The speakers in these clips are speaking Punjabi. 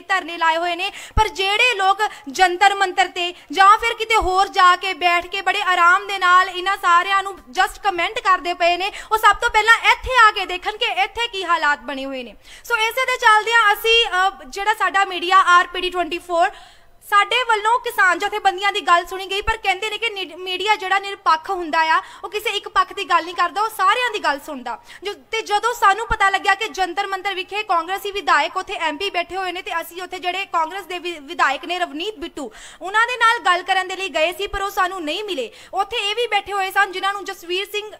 ਨੇ ਧਰਨੇ ਲਾਏ ਹੋਏ ਨੇ ਪਰ ਜਿਹੜੇ ਲੋਕ ਜੰਤਰ ਮੰਤਰ ਤੇ ਜਾਂ ਫਿਰ ਕਿਤੇ ਹੋਰ ਜਾ ਕੇ ਬੈਠ ਕੇ ਬੜੇ ਆਰਾਮ ਦੇ ਨਾਲ ਇਹਨਾਂ ਸਾਰਿਆਂ ਨੂੰ ਜਸਟ ਕਮੈਂਟ ਕਰਦੇ ਪਏ ਨੇ ਉਹ ਸਭ ਤੋਂ ਪਹਿਲਾਂ ਇੱਥੇ ਆ ਕੇ ਦੇਖਣ ਕਿ ਇੱਥੇ ਕੀ ਹਾਲਾਤ ਬਣੇ ਹੋਏ ਨੇ ਸੋ ਇਸੇ ਦੇ ਚੱਲਦਿਆਂ ਅਸੀਂ ਜਿਹੜਾ ਸਾਡਾ ਮੀਡੀਆ ਆਰਪੀਡੀ 24 ਸਾਡੇ ਵੱਲੋਂ ਕਿਸਾਨ ਜਥੇਬੰਦੀਆਂ ਦੀ ਗੱਲ ਸੁਣੀ ਗਈ ਪਰ ਕਹਿੰਦੇ ਨੇ ਕਿ ਮੀਡੀਆ ਜਿਹੜਾ ਨਿਰਪੱਖ ਹੁੰਦਾ ਆ ਉਹ ਕਿਸੇ ਇੱਕ ਪੱਖ ਦੀ ਗੱਲ ਨਹੀਂ ਕਰਦਾ ਉਹ ਸਾਰਿਆਂ ਦੀ ਗੱਲ ਸੁਣਦਾ ਤੇ ਜਦੋਂ ਸਾਨੂੰ ਪਤਾ ਲੱਗਿਆ ਕਿ ਜੰਤਰ ਮੰਤਰ ਵਿਖੇ ਕਾਂਗਰਸੀ ਵਿਧਾਇਕ ਉੱਥੇ ਐਮਪੀ ਬੈਠੇ ਹੋਏ ਨੇ ਤੇ ਅਸੀਂ ਉੱਥੇ ਜਿਹੜੇ ਕਾਂਗਰਸ ਦੇ ਵਿਧਾਇਕ ਨੇ ਰਵਨੀਤ ਬਿੱਟੂ ਉਹਨਾਂ ਦੇ ਨਾਲ ਗੱਲ ਕਰਨ ਦੇ ਲਈ ਗਏ ਸੀ ਪਰ ਉਹ ਸਾਨੂੰ ਨਹੀਂ ਮਿਲੇ ਉੱਥੇ ਇਹ ਵੀ ਬੈਠੇ ਹੋਏ ਸਨ ਜਿਨ੍ਹਾਂ ਨੂੰ ਜਸਵੀਰ ਸਿੰਘ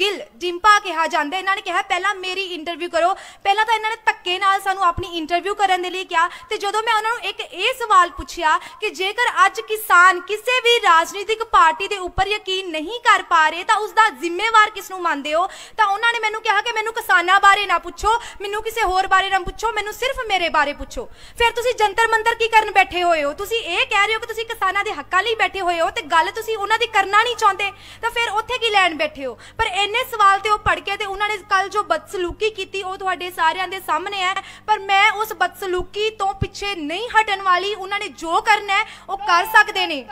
ਗਿਲ ਡਿੰਪਾ ਕਿਹਾ ਜਾਂਦਾ ਇਹਨਾਂ ਨੇ ਕਿਹਾ ਪਹਿਲਾਂ ਮੇਰੀ ਇੰਟਰਵਿਊ ਕਰੋ ਪਹਿਲਾਂ ਤਾਂ ਇਹਨਾਂ ਨੇ ਧੱਕੇ ਨਾਲ ਸਾਨੂੰ ਆਪਣੀ ਇੰਟਰਵਿਊ ਕਰਨ ਦੇ ਲਈ ਕਿਹਾ ਤੇ ਜਦੋਂ ਮੈਂ ਉਹਨਾਂ ਨੂੰ ਇੱਕ ਇਹ ਸਵਾਲ ਪੁੱਛਿਆ ਕਿ ਜੇਕਰ ਅੱਜ ਕਿਸਾਨ ਕਿਸੇ ਵੀ ਰਾਜਨੀਤਿਕ ਪਾਰਟੀ ਦੇ ਉੱਪਰ ਯਕੀਨ ਨਹੀਂ ਕਰ ਪਾ ਰਹੇ ਤਾਂ ਉਸ ਦਾ ਜ਼ਿੰਮੇਵਾਰ ਕਿਸ ਨੂੰ ਮੰਨਦੇ ਹੋ ਤਾਂ ਉਹਨਾਂ ਨੇ ਮੈਨੂੰ ਕਿਹਾ ਕਿ ਮੈਨੂੰ ਕਿਸਾਨਾਂ ਬਾਰੇ ਨਾ ਪੁੱਛੋ ਮੈਨੂੰ ਕਿਸੇ ਹੋਰ ਬਾਰੇ ਨਾ ਪੁੱਛੋ ਮੈਨੂੰ ਸਿਰਫ ਮੇਰੇ ਬਾਰੇ ਪੁੱਛੋ ਫਿਰ ਤੁਸੀਂ ਜੰਤਰ ਮੰਤਰ ਕੀ ਕਰਨ ਬੈਠੇ ਹੋਏ ਹੋ ਤੁਸੀਂ ਇਹ ਕਹਿ ਰਹੇ ਹੋ ਕਿ ਤੁਸੀਂ ਕਿਸਾਨਾਂ ਦੇ ਹੱਕਾਂ ਲਈ ਬੈਠੇ ਹੋਏ ਹੋ ਤੇ ਗੱਲ ਤੁਸੀਂ ਉਹਨਾਂ ਦੀ ਕਰਨਾ ਨਹੀਂ ਚਾਹੁੰਦੇ ਤਾਂ ਫਿਰ ਉੱਥੇ ਕੀ ਲੈਣ ਬੈਠੇ ਹੋ ਪਰ ਇੰਨੇ ਸਵਾਲ ਤੇ ਉਹ ਪੜ ਕੇ ਤੇ ਉਹਨਾਂ ਨੇ ਕੱਲ ਜੋ ਬਦਸਲੂਕੀ ਕੀਤੀ ਉਹ ਤੁਹਾਡੇ ਸਾਰਿਆਂ ਦੇ ਸਾਹਮਣੇ ਹੈ ਪਰ ਮੈਂ ਉਸ ਬਦਸਲੂਕੀ ਤੋਂ ਪਿੱਛੇ ਨਹੀਂ ਹਟਣ ਵਾਲੀ ਉਹਨਾਂ ਨੇ ਜੋ ਕਰਨਾ ਹੈ ਉਹ ਕਰ ਸਕਦੇ ਨੇ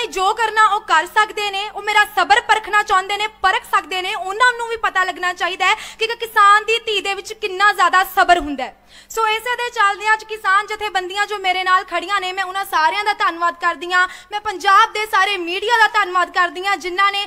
ਨੇ ਜੋ ਕਰਨਾ ਉਹ ਕਰ ਸਕਦੇ ਨੇ ਉਹ ਮੇਰਾ ਸਬਰ ਪਰਖਣਾ ਚਾਹੁੰਦੇ ਨੇ ਪਰਖ ਸਕਦੇ ਨੇ ਉਹਨਾਂ ਨੂੰ ਵੀ ਪਤਾ ਲੱਗਣਾ ਚਾਹੀਦਾ ਹੈ ਕਿ ਕਿਸਾਨ ਦੀ ਧੀ ਦੇ ਵਿੱਚ ਕਿੰਨਾ ਜ਼ਿਆਦਾ ਸਬਰ ਹੁੰਦਾ ਹੈ ਸੋ ਇਸੇ ਦੇ ਚੱਲਦੇ ਅੱਜ ਕਿਸਾਨ ਜਥੇਬੰਦੀਆਂ ਜੋ ਮੇਰੇ ਨਾਲ ਖੜੀਆਂ ਨੇ ਮੈਂ ਉਹਨਾਂ ਸਾਰਿਆਂ ਦਾ ਧੰਨਵਾਦ ਕਰਦੀ ਆ ਮੈਂ ਪੰਜਾਬ ਦੇ ਸਾਰੇ ਮੀਡੀਆ ਦਾ ਧੰਨਵਾਦ ਕਰਦੀ ਆ ਜਿਨ੍ਹਾਂ ਨੇ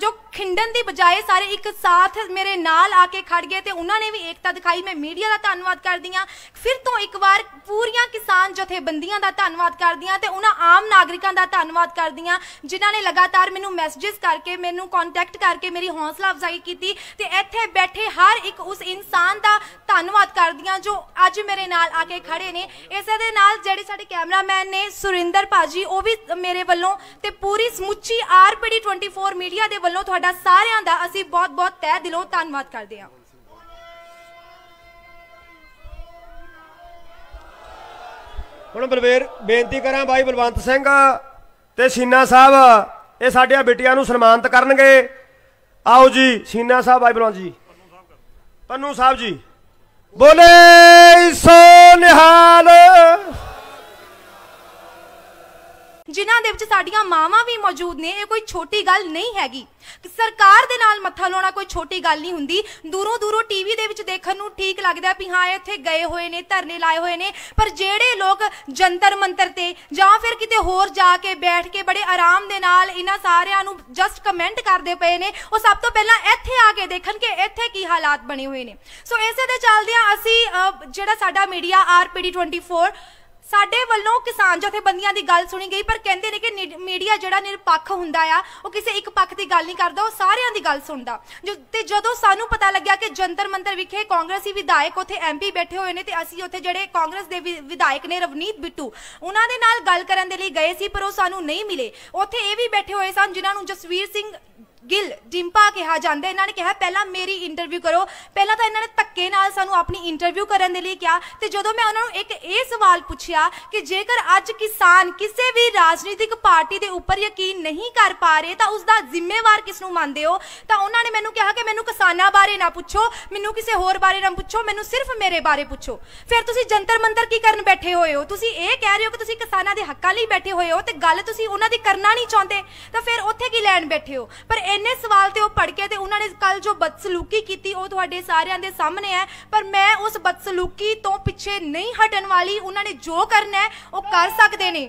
ਜੋ ਖਿੰਡਣ ਦੀ ਬਜਾਏ ਸਾਰੇ ਇੱਕ ਸਾਥ ਮੇਰੇ ਨਾਲ ਆ ਕੇ ਖੜ ਗਏ ਤੇ ਉਹਨਾਂ ਨੇ ਵੀ ਏਕਤਾ ਦਿਖਾਈ ਮੈਂ ਮੀਡੀਆ ਦਾ ਧੰਨਵਾਦ ਕਰਦੀ ਆ ਫਿਰ ਤੋਂ ਇੱਕ ਵਾਰ ਪੂਰੀਆਂ ਕਿਸਾਨ ਜਥੇਬੰਦੀਆਂ ਦਾ ਧੰਨਵਾਦ ਕਰਦੀ ਆ ਤੇ ਉਹਨਾਂ ਆਮ ਨਾਗਰਿਕਾਂ ਦਾ ਧੰਨਵਾਦ ਕਰਦੀ ਆ ਜਿਨ੍ਹਾਂ ਨੇ ਲਗਾਤਾਰ ਮੈਨੂੰ ਮੈਸੇजेस ਕਰਕੇ ਮੈਨੂੰ ਕੰਟੈਕਟ ਕਰਕੇ ਮੇਰੀ ਹੌਸਲਾ ਅਫਜ਼ਾਈ ਕੀਤੀ ਤੇ ਇੱਥੇ ਬੈਠੇ ਹਰ ਇੱਕ ਉਸ ਇਨਸਾਨ ਦਾ ਧੰਨਵਾਦ ਕਰਦੀ ਆ ਜੋ ਅੱਜ ਮੇਰੇ ਨਾਲ ਆ ਕੇ ਖੜੇ ਨੇ ਇਸੇ ਦੇ ਨਾਲ ਜਿਹੜੇ ਸਾਡੇ ਕੈਮਰਾਮੈਨ ਨੇ ਸੁਰਿੰਦਰ ਭਾਜੀ ਉਹ ਵੀ ਮੇਰੇ ਵੱਲੋਂ ਤੇ ਪੂਰੀ ਸਮੁੱਚੀ ਆਰਪੀਡੀ 24 ਮੀਡੀਆ ਦੇ ਵੱਲੋਂ ਤੁਹਾਡਾ ਸਾਰਿਆਂ ਦਾ ਅਸੀਂ ਬਹੁਤ-ਬਹੁਤ ਤਹਿ ਦਿਲੋਂ ਧੰਨਵਾਦ ਕਰਦੇ ਹਾਂ ਹੁਣ ਬਲਵੇਰ ਬੇਨਤੀ ਕਰਾਂ ਭਾਈ ਬਲਵੰਤ ਸਿੰਘ ਤੇ ਸੀਨਾ ਸਾਹਿਬ ਇਹ ਸਾਡੀਆਂ ਬੇਟੀਆਂ ਨੂੰ ਸਨਮਾਨਿਤ ਕਰਨਗੇ ਆਓ ਜੀ ਸੀਨਾ ਸਾਹਿਬ ਆਈ ਬਲੌਂ ਜੀ ਪੰਨੂ ਸਾਹਿਬ ਜੀ ਬੋਲੇ ਸੋ ਨਿਹਾਲ ਜਿਨ੍ਹਾਂ ਦੇ ਵਿੱਚ ਸਾਡੀਆਂ ਮਾਵਾਂ ਵੀ ਮੌਜੂਦ ਨੇ ਇਹ ਕੋਈ ਛੋਟੀ ਗੱਲ ਨਹੀਂ ਹੈਗੀ ਸਰਕਾਰ ਦੇ ਨਾਲ ਮੱਥਾ ਲਾਉਣਾ ਕੋਈ ਛੋਟੀ ਗੱਲ ਨਹੀਂ ਹੁੰਦੀ ਦੂਰੋਂ ਦੂਰੋਂ ਟੀਵੀ ਦੇ ਵਿੱਚ ਦੇਖਣ ਨੂੰ ਠੀਕ ਲੱਗਦਾ ਵੀ ਹਾਂ ਇੱਥੇ ਗਏ ਹੋਏ ਨੇ ਧਰਨੇ ਲਾਏ ਹੋਏ ਨੇ ਪਰ ਜਿਹੜੇ ਲੋਕ ਜੰਤਰ ਮੰਤਰ ਤੇ ਜਾਂ ਫਿਰ ਕਿਤੇ ਹੋਰ ਜਾ ਕੇ ਬੈਠ ਕੇ ਬੜੇ ਆਰਾਮ ਦੇ ਨਾਲ ਇਹਨਾਂ ਸਾਰਿਆਂ ਨੂੰ ਜਸਟ ਕਮੈਂਟ ਕਰਦੇ ਪਏ ਨੇ ਉਹ ਸਭ ਤੋਂ ਪਹਿਲਾਂ ਇੱਥੇ ਆ ਕੇ ਦੇਖਣ ਕਿ ਇੱਥੇ ਕੀ ਹਾਲਾਤ ਬਣੇ ਹੋਏ ਨੇ ਸੋ ਇਸੇ ਦੇ ਚੱਲਦਿਆਂ ਅਸੀਂ ਜਿਹੜਾ ਸਾਡਾ ਮੀਡੀਆ ਆਰਪੀਡੀ 24 ਸਾਡੇ ਵੱਲੋਂ ਕਿਸਾਨ ਜਥੇਬੰਦੀਆਂ ਦੀ ਗੱਲ ਸੁਣੀ ਗਈ ਪਰ ਕਹਿੰਦੇ ਨੇ ਕਿ ਮੀਡੀਆ ਜਿਹੜਾ ਨਿਰਪੱਖ ਹੁੰਦਾ ਆ ਉਹ ਕਿਸੇ ਇੱਕ ਪੱਖ ਦੀ ਗੱਲ ਨਹੀਂ ਕਰਦਾ ਉਹ ਸਾਰਿਆਂ ਦੀ ਗੱਲ ਸੁਣਦਾ ਤੇ ਜਦੋਂ ਸਾਨੂੰ ਪਤਾ ਲੱਗਿਆ ਕਿ ਜੰਤਰ ਮੰਤਰ ਵਿਖੇ ਕਾਂਗਰਸੀ ਵਿਧਾਇਕ ਉੱਥੇ ਐਮਪੀ ਬੈਠੇ ਹੋਏ ਨੇ ਤੇ ਅਸੀਂ ਉੱਥੇ ਜਿਹੜੇ ਕਾਂਗਰਸ ਦੇ ਵਿਧਾਇਕ ਨੇ ਰਵਨੀਤ ਬਿੱਟੂ ਉਹਨਾਂ ਦੇ ਨਾਲ ਗੱਲ ਕਰਨ ਦੇ ਲਈ ਗਏ ਸੀ ਪਰ ਉਹ ਸਾਨੂੰ ਨਹੀਂ ਮਿਲੇ ਉੱਥੇ ਇਹ ਵੀ ਬੈਠੇ ਹੋਏ ਸਨ ਜਿਨ੍ਹਾਂ ਨੂੰ ਜਸਵੀਰ ਸਿੰਘ ਗਿੱਲ ਡਿੰਪਾ ਕਿਹਾ ਜਾਂਦਾ ਇਹਨਾਂ ਨੇ ਕਿਹਾ ਪਹਿਲਾਂ ਮੇਰੀ ਇੰਟਰਵਿਊ ਕਰੋ ਪਹਿਲਾਂ ਤਾਂ ਇਹਨਾਂ ਨੇ ਧੱਕੇ ਨਾਲ ਸਾਨੂੰ ਆਪਣੀ ਇੰਟਰਵਿਊ ਕਰਨ ਦੇ ਲਈ ਕਿਹਾ ਤੇ ਜਦੋਂ ਮੈਂ ਉਹਨਾਂ ਨੂੰ ਇੱਕ ਇਹ ਸਵਾਲ ਪੁੱਛਿਆ ਕਿ ਜੇਕਰ ਅੱਜ ਕਿਸਾਨ ਕਿਸੇ ਵੀ ਰਾਜਨੀਤਿਕ ਪਾਰਟੀ ਦੇ ਉੱਪਰ ਯਕੀਨ ਨਹੀਂ ਕਰ ਪਾ ਰਹੇ ਤਾਂ ਉਸ ਦਾ ਜ਼ਿੰਮੇਵਾਰ ਕਿਸ ਨੂੰ ਮੰਨਦੇ ਹੋ ਤਾਂ ਉਹਨਾਂ ਨੇ ਮੈਨੂੰ ਕਿਹਾ ਕਿ ਮੈਨੂੰ ਕਿਸਾਨਾਂ ਬਾਰੇ ਨਾ ਪੁੱਛੋ ਮੈਨੂੰ ਕਿਸੇ ਹੋਰ ਬਾਰੇ ਨਾ ਪੁੱਛੋ ਮੈਨੂੰ ਸਿਰਫ ਮੇਰੇ ਬਾਰੇ ਪੁੱਛੋ ਫਿਰ ਤੁਸੀਂ ਜੰਤਰ ਮੰਤਰ ਕੀ ਕਰਨ ਬੈਠੇ ਹੋਏ ਹੋ ਤੁਸੀਂ ਇਹ ਕਹਿ ਰਹੇ ਹੋ ਕਿ ਤੁਸੀਂ ਕਿਸਾਨਾਂ ਦੇ ਹੱਕਾਂ ਲਈ ਬੈਠੇ ਹੋਏ ਹੋ ਤੇ ਗੱਲ ਤੁਸੀਂ ਉਹਨਾਂ ਦੀ ਕਰਨਾ ਨਹੀਂ ਚਾਹੁੰਦੇ ਤਾਂ ਫਿਰ ਉੱਥੇ ਕੀ ਲੈਣ ਬੈਠੇ ਹੋ ਪਰ ਇੰਨੇ ਸਵਾਲ ਤੇ ਉਹ ਪੜ ਕੇ ਤੇ ਉਹਨਾਂ ਨੇ ਕੱਲ ਜੋ ਬਦਸਲੂਕੀ ਕੀਤੀ ਉਹ ਤੁਹਾਡੇ ਸਾਰਿਆਂ ਦੇ ਸਾਹਮਣੇ ਹੈ ਪਰ ਮੈਂ ਉਸ ਬਦਸਲੂਕੀ ਤੋਂ ਪਿੱਛੇ ਨਹੀਂ ਹਟਣ ਵਾਲੀ ਉਹਨਾਂ ਨੇ ਜੋ ਕਰਨਾ ਹੈ ਉਹ ਕਰ ਸਕਦੇ ਨੇ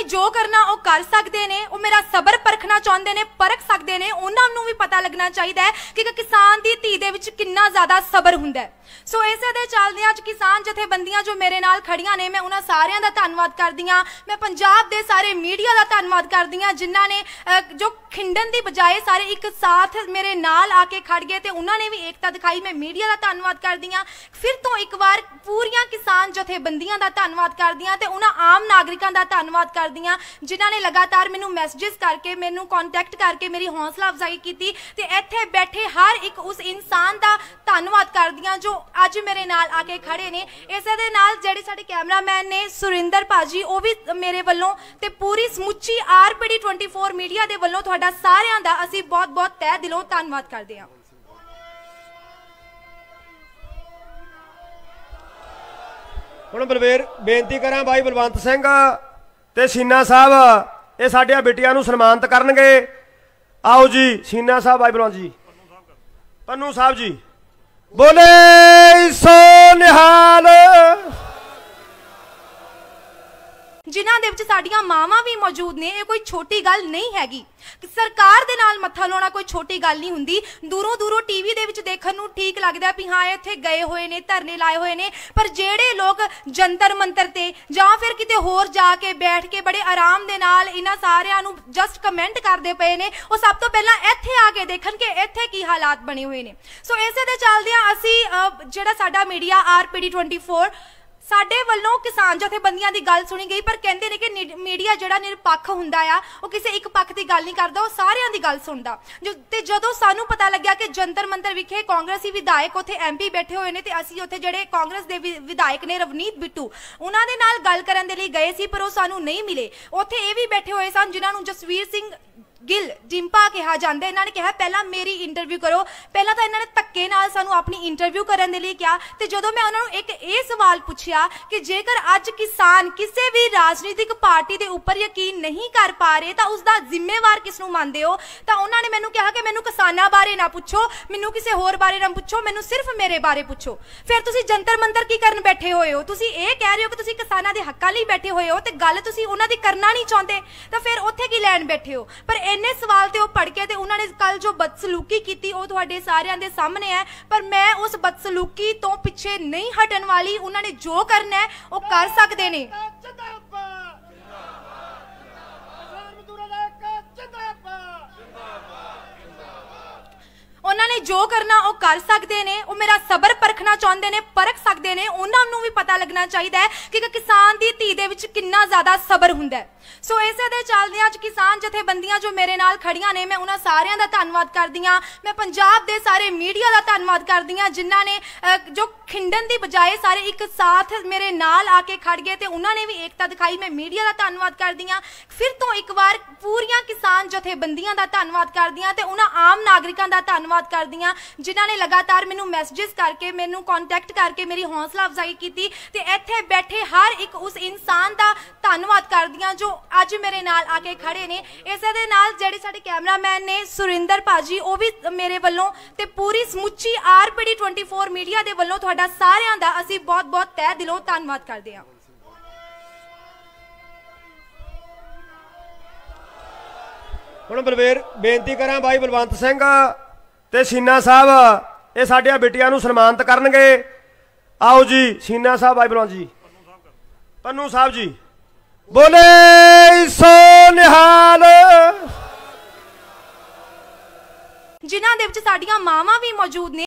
ਨੇ ਜੋ ਕਰਨਾ ਉਹ ਕਰ ਸਕਦੇ ਨੇ ਉਹ ਮੇਰਾ ਸਬਰ ਪਰਖਣਾ ਚਾਹੁੰਦੇ ਨੇ ਪਰਖ ਸਕਦੇ ਨੇ ਉਹਨਾਂ ਨੂੰ ਵੀ ਪਤਾ ਲੱਗਣਾ ਚਾਹੀਦਾ ਹੈ ਕਿ ਕਿਸਾਨ ਦੀ ਧੀ ਦੇ ਵਿੱਚ ਕਿੰਨਾ ਜ਼ਿਆਦਾ ਸਬਰ ਹੁੰਦਾ ਹੈ ਸੋ ਇਸੇ ਦੇ ਚੱਲਦੇ ਅੱਜ ਕਿਸਾਨ ਜਥੇਬੰਦੀਆਂ ਜੋ ਮੇਰੇ ਨਾਲ ਖੜੀਆਂ ਨੇ ਮੈਂ ਉਹਨਾਂ ਸਾਰਿਆਂ ਦਾ ਧੰਨਵਾਦ ਕਰਦੀ ਆ ਮੈਂ ਪੰਜਾਬ ਦੇ ਸਾਰੇ ਮੀਡੀਆ ਦਾ ਧੰਨਵਾਦ ਕਰਦੀ ਆ ਜਿਨ੍ਹਾਂ ਨੇ ਜੋ ਖਿੰਡਨ ਦੀ ਬਜਾਏ ਸਾਰੇ ਇੱਕ ਸਾਥ ਮੇਰੇ ਨਾਲ ਆ ਕੇ ਖੜ ਗਏ ਤੇ ਉਹਨਾਂ ਨੇ ਵੀ ਏਕਤਾ ਦਿਖਾਈ ਮੈਂ ਮੀਡੀਆ ਦਾ ਧੰਨਵਾਦ ਕਰਦੀ ਆ ਫਿਰ ਤੋਂ ਇੱਕ ਵਾਰ ਪੂਰੀਆਂ ਕਿਸਾਨ ਜਥੇਬੰਦੀਆਂ ਦਾ ਧੰਨਵਾਦ ਕਰਦੀ ਆ ਤੇ ਉਹਨਾਂ ਆਮ ਨਾਗਰਿਕਾਂ ਦਾ ਧੰਨਵਾਦ ਕਰ ਕਰਦੀ ਆ ਜਿਨ੍ਹਾਂ ਨੇ ਲਗਾਤਾਰ ਮੈਨੂੰ ਮੈਸੇਜਸ ਕਰਕੇ ਮੈਨੂੰ ਕੰਟੈਕਟ ਕਰਕੇ ਮੇਰੀ ਹੌਸਲਾ ਅਫਜ਼ਾਈ ਕੀਤੀ ਤੇ ਇੱਥੇ ਬੈਠੇ ਹਰ ਇੱਕ ਉਸ ਇਨਸਾਨ ਦਾ ਧੰਨਵਾਦ ਕਰਦੀ ਆ ਜੋ ਅੱਜ ਮੇਰੇ ਨਾਲ ਆ ਕੇ ਖੜੇ ਨੇ ਇਸੇ ਦੇ ਨਾਲ ਜਿਹੜੇ ਸਾਡੇ ਕੈਮਰਾਮੈਨ ਨੇ ਸੁਰਿੰਦਰ ਭਾਜੀ ਉਹ ਵੀ ਮੇਰੇ ਵੱਲੋਂ ਤੇ ਪੂਰੀ ਸਮੁੱਚੀ ਆਰਪੀਡੀ 24 ਮੀਡੀਆ ਦੇ ਵੱਲੋਂ ਤੁਹਾਡਾ ਸਾਰਿਆਂ ਦਾ ਅਸੀਂ ਬਹੁਤ-ਬਹੁਤ ਤਹਿ ਦਿਲੋਂ ਧੰਨਵਾਦ ਕਰਦੇ ਹਾਂ ਹੁਣ ਬਲਵੇਰ ਬੇਨਤੀ ਕਰਾਂ ਬਾਈ ਬਲਵੰਤ ਸਿੰਘ ਤੇ ਸੀਨਾ ਸਾਹਿਬ ਇਹ ਸਾਡੀਆਂ ਬੇਟੀਆਂ ਨੂੰ ਸਨਮਾਨਿਤ ਕਰਨਗੇ ਆਓ ਜੀ ਸੀਨਾ ਸਾਹਿਬ ਆਈ ਬਲਵੰਤ ਜੀ ਪੰਨੂ ਸਾਹਿਬ ਜੀ ਬੋਲੇ ਸੋ ਨਿਹਾਲ ਜਿਨ੍ਹਾਂ ਦੇ ਵਿੱਚ ਸਾਡੀਆਂ ਮਾਵਾਂ ਵੀ ਮੌਜੂਦ ਨੇ ਇਹ ਕੋਈ ਛੋਟੀ ਗੱਲ ਨਹੀਂ ਹੈਗੀ ਸਰਕਾਰ ਦੇ ਨਾਲ ਮੱਥਾ ਲਾਉਣਾ ਕੋਈ ਛੋਟੀ ਗੱਲ ਨਹੀਂ ਹੁੰਦੀ ਦੂਰੋਂ ਦੂਰੋਂ ਟੀਵੀ ਦੇ ਵਿੱਚ ਦੇਖਣ ਨੂੰ ਠੀਕ ਲੱਗਦਾ ਵੀ ਹਾਂ ਇੱਥੇ ਗਏ ਹੋਏ ਨੇ ਧਰਨੇ ਲਾਏ ਹੋਏ ਨੇ ਪਰ ਜਿਹੜੇ ਲੋਕ ਜੰਤਰ ਮੰਤਰ ਤੇ ਜਾਂ ਫਿਰ ਕਿਤੇ ਹੋਰ ਜਾ ਕੇ ਬੈਠ ਕੇ ਬੜੇ ਆਰਾਮ ਦੇ ਨਾਲ ਇਹਨਾਂ ਸਾਰਿਆਂ ਨੂੰ ਜਸਟ ਕਮੈਂਟ ਕਰਦੇ ਪਏ ਨੇ ਉਹ ਸਭ ਤੋਂ ਪਹਿਲਾਂ ਇੱਥੇ ਆ ਕੇ ਦੇਖਣ ਕਿ ਇੱਥੇ ਕੀ ਹਾਲਾਤ ਬਣੇ ਹੋਏ ਨੇ ਸੋ ਇਸੇ ਦੇ ਚੱਲਦਿਆਂ ਅਸੀਂ ਜਿਹੜਾ ਸਾਡਾ ਮੀਡੀਆ ਆਰਪੀਡੀ 24 ਸਾਡੇ ਵੱਲੋਂ ਕਿਸਾਨ ਜਥੇਬੰਦੀਆਂ ਦੀ ਗੱਲ ਸੁਣੀ ਗਈ ਪਰ ਕਹਿੰਦੇ ਨੇ ਕਿ ਮੀਡੀਆ ਜਿਹੜਾ ਨਿਰਪੱਖ ਹੁੰਦਾ ਆ ਉਹ ਕਿਸੇ ਇੱਕ ਪੱਖ ਦੀ ਗੱਲ ਨਹੀਂ ਕਰਦਾ ਉਹ ਸਾਰਿਆਂ ਦੀ ਗੱਲ ਸੁਣਦਾ ਤੇ ਜਦੋਂ ਸਾਨੂੰ ਪਤਾ ਲੱਗਿਆ ਕਿ ਜੰਤਰ ਮੰਤਰ ਵਿਖੇ ਕਾਂਗਰਸੀ ਵਿਧਾਇਕ ਉੱਥੇ ਐਮਪੀ ਬੈਠੇ ਹੋਏ ਨੇ ਤੇ ਅਸੀਂ ਉੱਥੇ ਜਿਹੜੇ ਕਾਂਗਰਸ ਦੇ ਵਿਧਾਇਕ ਨੇ ਰਵਨੀਤ ਬਿੱਟੂ ਉਹਨਾਂ ਦੇ ਨਾਲ ਗੱਲ ਕਰਨ ਦੇ ਲਈ ਗਏ ਸੀ ਪਰ ਉਹ ਸਾਨੂੰ ਨਹੀਂ ਮਿਲੇ ਉੱਥੇ ਇਹ ਵੀ ਬੈਠੇ ਹੋਏ ਸਨ ਜਿਨ੍ਹਾਂ ਨੂੰ ਜਸਵੀਰ ਸਿੰਘ ਗਿਲ ਡਿੰਪਾ ਕਿਹਾ ਜਾਂਦਾ ਇਹਨਾਂ ਨੇ ਕਿਹਾ ਪਹਿਲਾਂ ਮੇਰੀ ਇੰਟਰਵਿਊ ਕਰੋ ਪਹਿਲਾਂ ਤਾਂ ਇਹਨਾਂ ਨੇ ਧੱਕੇ ਨਾਲ ਸਾਨੂੰ ਆਪਣੀ ਇੰਟਰਵਿਊ ਕਰਨ ਦੇ ਲਈ ਕਿਹਾ ਤੇ ਜਦੋਂ ਮੈਂ ਉਹਨਾਂ ਨੂੰ ਇੱਕ ਇਹ ਸਵਾਲ ਪੁੱਛਿਆ ਕਿ ਜੇਕਰ ਅੱਜ ਕਿਸਾਨ ਕਿਸੇ ਵੀ ਰਾਜਨੀਤਿਕ ਪਾਰਟੀ ਦੇ ਉੱਪਰ ਯਕੀਨ ਨਹੀਂ ਕਰ ਪਾ ਰਹੇ ਤਾਂ ਉਸ ਦਾ ਜ਼ਿੰਮੇਵਾਰ ਕਿਸ ਨੂੰ ਮੰਨਦੇ ਹੋ ਤਾਂ ਉਹਨਾਂ ਨੇ ਮੈਨੂੰ ਕਿਹਾ ਕਿ ਮੈਨੂੰ ਕਿਸਾਨਾਂ ਬਾਰੇ ਨਾ ਪੁੱਛੋ ਮੈਨੂੰ ਕਿਸੇ ਹੋਰ ਬਾਰੇ ਨਾ ਪੁੱਛੋ ਮੈਨੂੰ ਸਿਰਫ ਮੇਰੇ ਬਾਰੇ ਪੁੱਛੋ ਫਿਰ ਤੁਸੀਂ ਜੰਤਰ ਮੰਤਰ ਕੀ ਕਰਨ ਬੈਠੇ ਹੋਏ ਹੋ ਤੁਸੀਂ ਇਹ ਕਹਿ ਰਹੇ ਹੋ ਕਿ ਤੁਸੀਂ ਕਿਸਾਨਾਂ ਦੇ ਹੱਕਾਂ ਲਈ ਬੈਠੇ ਹੋਏ ਹੋ ਤੇ ਗੱਲ ਤੁਸੀਂ ਉਹਨਾਂ ਦੀ ਕਰਨਾ ਨਹੀਂ ਚਾਹੁੰਦੇ ਤਾਂ ਫਿਰ ਉੱਥੇ ਕੀ ਲੈਣ ਬੈਠੇ ਹੋ ਪਰ ਇੰਨੇ ਸਵਾਲ ਤੇ ਉਹ ਪੜਕੇ ਕੇ ਤੇ ਉਹਨਾਂ ਨੇ ਕੱਲ ਜੋ ਬਦਸਲੂਕੀ ਕੀਤੀ ਉਹ ਤੁਹਾਡੇ ਸਾਰਿਆਂ ਦੇ ਸਾਹਮਣੇ ਹੈ ਪਰ ਮੈਂ ਉਸ ਬਦਸਲੂਕੀ ਤੋਂ ਪਿੱਛੇ ਨਹੀਂ ਹਟਣ ਵਾਲੀ ਉਹਨਾਂ ਨੇ ਜੋ ਕਰਨਾ ਹੈ ਉਹ ਕਰ ਸਕਦੇ ਨੇ ਜੋ ਕਰਨਾ ਉਹ ਕਰ ਸਕਦੇ ਨੇ ਉਹ ਮੇਰਾ ਸਬਰ ਪਰਖਣਾ ਚਾਹੁੰਦੇ ਨੇ ਪਰਖ ਸਕਦੇ ਨੇ ਉਹਨਾਂ ਨੂੰ ਵੀ ਪਤਾ ਲੱਗਣਾ ਚਾਹੀਦਾ ਹੈ ਕਿ ਕਿਸਾਨ ਦੀ ਧੀ ਦੇ ਵਿੱਚ ਕਿੰਨਾ ਜ਼ਿਆਦਾ ਸਬਰ ਹੁੰਦਾ ਸੋ ਇਸੇ ਦੇ ਚੱਲਦਿਆਂ ਅੱਜ ਕਿਸਾਨ ਜਥੇਬੰਦੀਆਂ ਜੋ ਮੇਰੇ ਨਾਲ ਖੜੀਆਂ ਨੇ ਮੈਂ ਉਹਨਾਂ ਸਾਰਿਆਂ ਦਾ ਧੰਨਵਾਦ ਕਰਦੀ ਆ ਮੈਂ ਪੰਜਾਬ ਦੇ ਸਾਰੇ ਮੀਡੀਆ ਦਾ ਧੰਨਵਾਦ ਕਰਦੀ ਆ ਜਿਨ੍ਹਾਂ ਨੇ ਜੋ ਖਿੰਡਨ ਦੀ ਬਜਾਏ ਸਾਰੇ ਇੱਕ ਸਾਥ ਮੇਰੇ ਨਾਲ ਆ ਕੇ ਖੜ ਗਏ ਤੇ ਉਹਨਾਂ ਨੇ ਵੀ ਏਕਤਾ ਦਿਖਾਈ ਮੈਂ ਮੀਡੀਆ ਦਾ ਧੰਨਵਾਦ ਕਰਦੀ ਆ ਫਿਰ ਤੋਂ ਇੱਕ ਵਾਰ ਪੂਰੀਆਂ ਕਿਸਾਨ ਜਥੇਬੰਦੀਆਂ ਦਾ ਧੰਨਵਾਦ ਕਰਦੀ ਆ ਤੇ ਉਹਨਾਂ ਆਮ ਨਾਗਰਿਕਾਂ ਦਾ ਧੰਨਵਾਦ ਕਰ ਕਰਦੀ ਆ ਜਿਨ੍ਹਾਂ ਨੇ ਲਗਾਤਾਰ ਮੈਨੂੰ ਮੈਸੇजेस ਕਰਕੇ ਮੈਨੂੰ ਕੰਟੈਕਟ ਕਰਕੇ ਮੇਰੀ ਹੌਸਲਾ ਅਫਜ਼ਾਈ ਕੀਤੀ ਤੇ ਇੱਥੇ ਬੈਠੇ ਹਰ ਇੱਕ ਉਸ ਇਨਸਾਨ ਦਾ ਧੰਨਵਾਦ ਕਰਦੀ ਆ ਜੋ ਅੱਜ ਮੇਰੇ ਨਾਲ ਆ ਕੇ ਖੜੇ ਨੇ ਇਸੇ ਦੇ ਨਾਲ ਜਿਹੜੇ ਸਾਡੇ ਕੈਮਰਾਮੈਨ ਨੇ ਸੁਰਿੰਦਰ ਭਾਜੀ ਉਹ ਵੀ ਮੇਰੇ ਵੱਲੋਂ ਤੇ ਪੂਰੀ ਸਮੁੱਚੀ ਆਰਪੀਡੀ 24 ਮੀਡੀਆ ਦੇ ਵੱਲੋਂ ਤੁਹਾਡਾ ਸਾਰਿਆਂ ਦਾ ਅਸੀਂ ਬਹੁਤ-ਬਹੁਤ ਤਹਿ ਦਿਲੋਂ ਧੰਨਵਾਦ ਕਰਦੇ ਹਾਂ ਹੁਣ ਬਲਵੇਰ ਬੇਨਤੀ ਕਰਾਂ ਭਾਈ ਬਲਵੰਤ ਸਿੰਘ ਤੇ ਸੀਨਾ ਸਾਹਿਬ ਇਹ ਸਾਡੀਆਂ ਬੇਟੀਆਂ ਨੂੰ ਸਨਮਾਨਿਤ ਕਰਨਗੇ ਆਓ ਜੀ ਸੀਨਾ ਸਾਹਿਬ ਆਈ ਬਲਵੰਤ ਜੀ ਪੰਨੂ ਸਾਹਿਬ ਜੀ ਬੋਲੇ ਸੋ ਨਿਹਾਲ ਜਿਨ੍ਹਾਂ ਦੇ ਵਿੱਚ ਸਾਡੀਆਂ ਮਾਵਾਂ ਵੀ ਮੌਜੂਦ ਨੇ